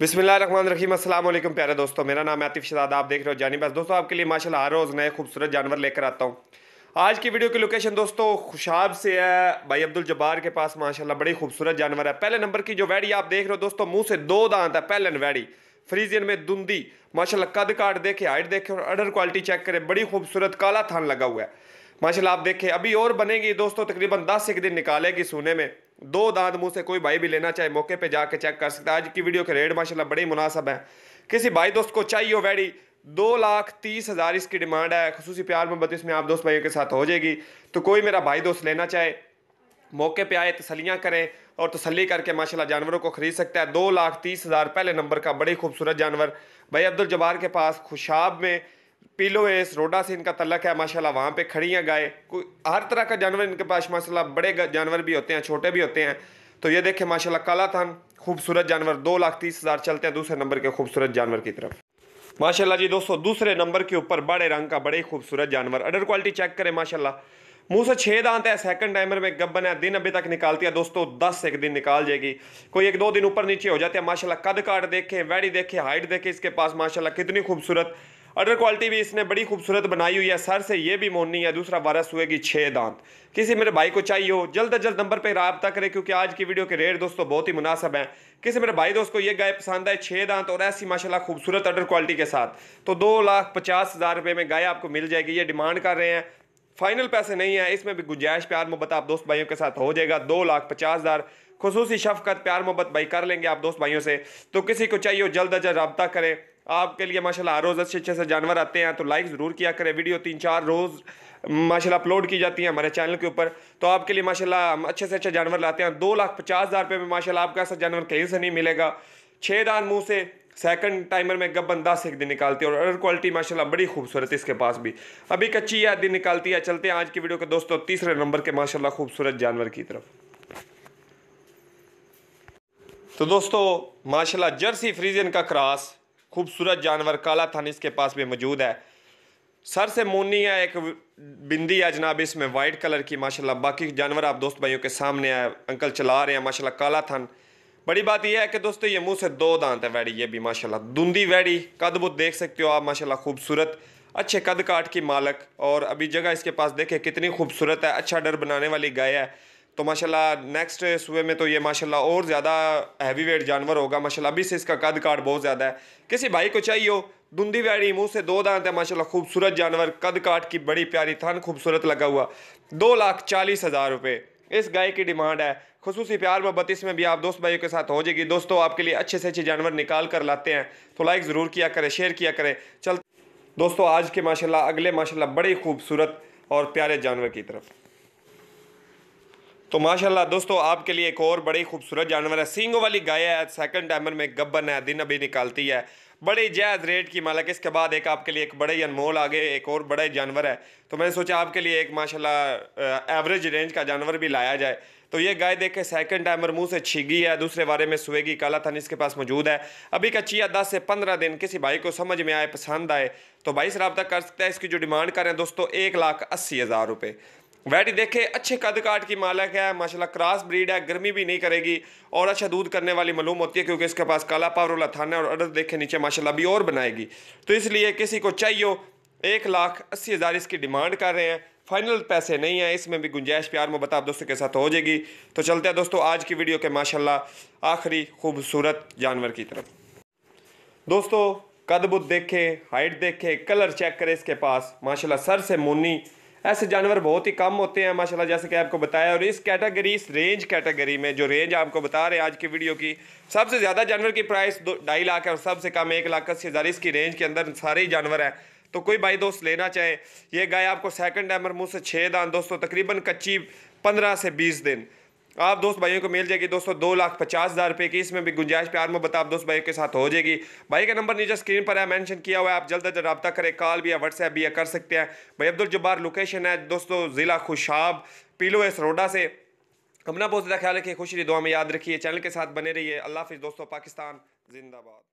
बिस्मिल्लाम अस्सलाम वालेकुम प्यारे दोस्तों मेरा नाम आतिफ शहजाद आप देख रहे हो जानी बस दोस्तों आपके लिए माशाल्लाह हर रोज़ नए खूबसूरत जानवर लेकर आता हूँ आज की वीडियो की लोकेशन दोस्तों खुशाब से है भाई अब्दुल जब्बार के पास माशाल्लाह बड़ी खूबसूरत जानवर है पहले नंबर की जो वैड़ी आप देख रहे हो दोस्तों मुंह से दो दांत है पहले वैड़ी फ्रीजियन में दुंदी माशाल्लाह कद काट देखे हाइट देखे और अडर क्वालिटी चेक करें बड़ी खूबसूरत काला थान लगा हुआ है माशा आप देखें अभी और बनेगी दोस्तों तकरीबन दस एक दिन निकालेगी सोने में दो दांत मुँह से कोई भाई भी लेना चाहे मौके पर जाके चेक कर सकता है आज की वीडियो के रेट माशाला बड़ी मुनासब है किसी भाई दोस्त को चाहिए वैडी दो लाख तीस हज़ार इसकी डिमांड है खसूसी प्यार मोहब्बत इसमें आप दोस्त भाइयों के साथ हो जाएगी तो कोई मेरा भाई दोस्त लेना चाहे मौके पे आए तसलियाँ करें और तसली करके माशाल्लाह जानवरों को ख़रीद सकता है दो लाख तीस हज़ार पहले नंबर का बड़ी खूबसूरत जानवर भाई अब्दुल जबार के पास खुशाब में पीलो एस रोडा से इनका तलक है माशाल्लाह वहाँ पे खड़ी हैं गाय कोई हर तरह का जानवर इनके पास माशाल्लाह बड़े जानवर भी होते हैं छोटे भी होते हैं तो ये देखें माशाल्लाह काला थान खूबसूरत जानवर दो लाख तीस हज़ार चलते हैं दूसरे नंबर के खूबसूरत जानवर की तरफ माशाल्लाह जी दोस्तों दूसरे नंबर के ऊपर बड़े रंग का बड़े खूबसूरत जानवर अडर क्वालिटी चेक करें माशाल्लाह मुंह से छः दांत है सेकंड टाइमर में गब्बन है दिन अभी तक निकालती है दोस्तों दस एक दिन निकाल जाएगी कोई एक दो दिन ऊपर नीचे हो जाते हैं माशाल्लाह कद काट देखें वैडी देखें हाइट देखें इसके पास माशाल्लाह कितनी खूबसूरत अडर क्वालिटी भी इसने बड़ी खूबसूरत बनाई हुई है सर से ये भी मोनी है दूसरा वारस हुए की छः दांत किसी मेरे भाई को चाहिए हो जल्द अज जल्द नंबर पर रबता करें क्योंकि आज की वीडियो के रेट दोस्तों बहुत ही मुनासब हैं किसी मेरे भाई दोस्त को ये गाय पसंद है छः दांत और ऐसी माशाल्लाह खूबसूरत अडर क्वालिटी के साथ तो दो लाख पचास हज़ार रुपये में गाय आपको मिल जाएगी ये डिमांड कर रहे हैं फाइनल पैसे नहीं है इसमें भी गुंजाइश प्यार मोहब्बत आप दोस्त भाइयों के साथ हो जाएगा दो लाख पचास हज़ार खसूसी शफकत प्यार मोहब्बत भाई कर लेंगे आप दोस्त भाइयों से तो किसी को चाहिए हो जल्द अज जल्द रबता करें आपके लिए माशाल्लाह हर रोज़ अच्छे अच्छे से जानवर आते हैं तो लाइक ज़रूर किया करें वीडियो तीन चार रोज़ माशाल्लाह अपलोड की जाती है हमारे चैनल के ऊपर तो आपके लिए माशाल्लाह हम अच्छे से अच्छे जानवर लाते हैं दो लाख पचास हज़ार रुपये में माशाल्लाह आपका ऐसा जानवर कहीं से नहीं मिलेगा छः दान मुँह से सेकंड टाइमर में गब्बन दस एक दिन निकालती है और अर क्वालिटी माशाल्लाह बड़ी खूबसूरत इसके पास भी अभी कच्ची या दिन निकालती है चलते हैं आज की वीडियो के दोस्तों तीसरे नंबर के माशाल्लाह खूबसूरत जानवर की तरफ तो दोस्तों माशाल्लाह जर्सी फ्रीजन का क्रॉस खूबसूरत जानवर काला थन इसके पास भी मौजूद है सर से मोनी है एक बिंदी है जनाब इसमें वाइट कलर की माशाल्लाह बाकी जानवर आप दोस्त भाइयों के सामने आए अंकल चला रहे हैं माशाल्लाह काला थन बड़ी बात यह है कि दोस्तों ये मुंह से दो दांत है वैड़ी ये भी माशाल्लाह दुंदी वैड़ी कद बुद देख सकते हो आप माशाल्लाह खूबसूरत अच्छे कद काट की मालक और अभी जगह इसके पास देखे कितनी खूबसूरत है अच्छा डर बनाने वाली गाय है तो माशाल्लाह नेक्स्ट सुबह में तो ये माशाल्लाह और ज़्यादा हैवी वेट जानवर होगा माशाल्लाह अभी से इसका कद काट बहुत ज़्यादा है किसी भाई को चाहिए हो धुंधी वैरी मुँह से दो दांत है माशाल्लाह खूबसूरत जानवर कद काट की बड़ी प्यारी थान खूबसूरत लगा हुआ दो लाख चालीस हज़ार रुपये इस गाय की डिमांड है खसूसी प्यार मोहब्बत इसमें भी आप दोस्त भाइयों के साथ हो जाएगी दोस्तों आपके लिए अच्छे से अच्छे जानवर निकाल कर लाते हैं तो लाइक ज़रूर किया करें शेयर किया करें चल दोस्तों आज के माशाल्लाह अगले माशाल्लाह बड़े खूबसूरत और प्यारे जानवर की तरफ तो माशाल्लाह दोस्तों आपके लिए एक और बड़ी खूबसूरत जानवर है सींगों वाली गाय है सेकंड टाइमर में गब्बन है दिन अभी निकालती है बड़े जायज़ रेट की मालक इसके बाद एक आपके लिए एक बड़े अनमोल आगे एक और बड़ा जानवर है तो मैंने सोचा आपके लिए एक माशाल्लाह एवरेज रेंज का जानवर भी लाया जाए तो ये गाय देख के सेकेंड टाइमर मुँह से छिगी है दूसरे बारे में सुएगी काला थन इसके पास मौजूद है अभी कच्ची चिया दस से पंद्रह दिन किसी भाई को समझ में आए पसंद आए तो भाई से रबता कर सकता है इसकी जो डिमांड करें दोस्तों एक लाख अस्सी हज़ार रुपये वैटी देखे अच्छे कद काट की मालक है माशाल्लाह क्रॉस ब्रीड है गर्मी भी नहीं करेगी और अच्छा दूध करने वाली मालूम होती है क्योंकि इसके पास काला पावर वाला थाना और अड़द देखे नीचे माशाल्लाह भी और बनाएगी तो इसलिए किसी को चाहिए एक लाख अस्सी हज़ार इसकी डिमांड कर रहे हैं फाइनल पैसे नहीं है इसमें भी गुंजाइश प्यार मोहब्बत आप दोस्तों के साथ हो जाएगी तो चलते हैं दोस्तों आज की वीडियो के माशाला आखिरी खूबसूरत जानवर की तरफ दोस्तों कदबुद देखें हाइट देखें कलर चेक करें इसके पास माशाला सर से मुन्नी ऐसे जानवर बहुत ही कम होते हैं माशाल्लाह जैसे कि आपको बताया और इस कैटेगरी इस रेंज कैटेगरी में जो रेंज आपको बता रहे हैं आज की वीडियो की सबसे ज़्यादा जानवर की प्राइस दो ढाई लाख है और सबसे कम एक लाख अस्सी हज़ार इसकी रेंज के अंदर सारे ही जानवर हैं तो कोई भाई दोस्त लेना चाहे ये गाय आपको सेकंड टाइमर मुँह से छः दान दोस्तों तकरीबन कच्ची पंद्रह से बीस दिन आप दोस्त भाइयों को मिल जाएगी दोस्तों दो लाख पचास हज़ार रुपये की इसमें भी गुंजाइश प्यार मोहब्बत आप दोस्त भाइयों के साथ हो जाएगी भाई का नंबर नीचे स्क्रीन पर है मेंशन किया हुआ है आप जल्द अज्द रब्ता करें कॉल भी या व्हाट्सएप भी या कर सकते हैं भाई अब्दुल जब्बार लोकेशन है दोस्तों ज़िला खुशाब पीलो एस रोडा से अपना बहुत ज़्यादा ख्याल रखिए खुशी दुआ में याद रखिए चैनल के साथ बने रहिए अल्लाह हाफिज़ दोस्तों पाकिस्तान जिंदाबाद